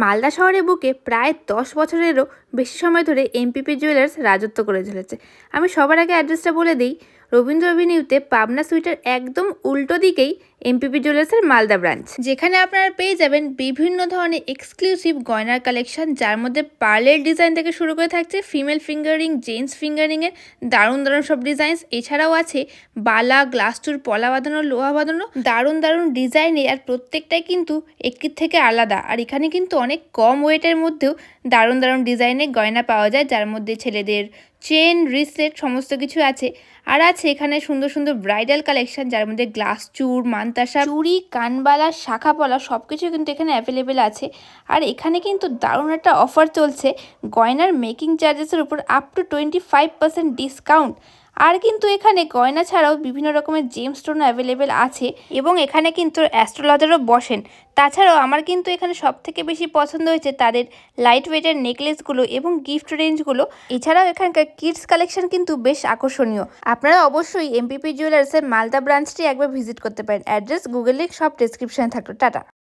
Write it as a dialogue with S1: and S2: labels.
S1: মালদা শহরের বুকে প্রায় দশ বছরেরও বেশি সময় ধরে এমপিপি জুয়েলার্স রাজত্ব করে চলেছে আমি সবার আগে অ্যাড্রেসটা বলে দিই রবীন্দ্র অভিনিউতে পাবনা সুইটার একদম উল্টো দিকেই এমপিপি জুয়েলার্সের মালদা ব্রাঞ্চ যেখানে আপনারা পেয়ে যাবেন বিভিন্ন ধরনের এক্সক্লুসিভ গয়নার কালেকশন যার মধ্যে পার্লের ডিজাইন থেকে শুরু করে থাকছে ফিমেল ফিঙ্গারিং জেন্টস ফিঙ্গারিংয়ের দারুণ দারুণ সব ডিজাইনস এছাড়াও আছে বালা গ্লাস চুর পলা বাঁধানো লোহা বাঁধানো দারুণ দারুণ ডিজাইনের আর প্রত্যেকটাই কিন্তু একটির থেকে আলাদা আর এখানে কিন্তু অনেক কম ওয়েটের মধ্যেও দারুণ দারুণ ডিজাইনের গয়না পাওয়া যায় যার মধ্যে ছেলেদের চেন রিসলেট সমস্ত কিছু আছে আর আছে এখানে সুন্দর সুন্দর ব্রাইডাল কালেকশন যার মধ্যে গ্লাস চুর মান পান্তাসা চুরি কানবালা শাখাপলা সব কিছু কিন্তু এখানে অ্যাভেলেবেল আছে আর এখানে কিন্তু দারুণ একটা অফার চলছে গয়নার মেকিং চার্জেসের উপর up to twenty five percent discount আর কিন্তু এখানে গয়না ছাড়াও বিভিন্ন রকমের জেমস স্টোন অ্যাভেলেবেল আছে এবং এখানে কিন্তু অ্যাস্ট্রোলজারও বসেন তাছাড়াও আমার কিন্তু এখানে সব থেকে বেশি পছন্দ হয়েছে তাদের লাইট ওয়েটের নেকলেসগুলো এবং গিফট রেঞ্জগুলো এছাড়াও এখানকার কিডস কালেকশন কিন্তু বেশ আকর্ষণীয় আপনারা অবশ্যই এমপিপি জুয়েলার্সের মালদা ব্রাঞ্চটি একবার ভিজিট করতে পারেন অ্যাড্রেস গুগল গুগলে সব ডিসক্রিপশানে থাকলো টাটা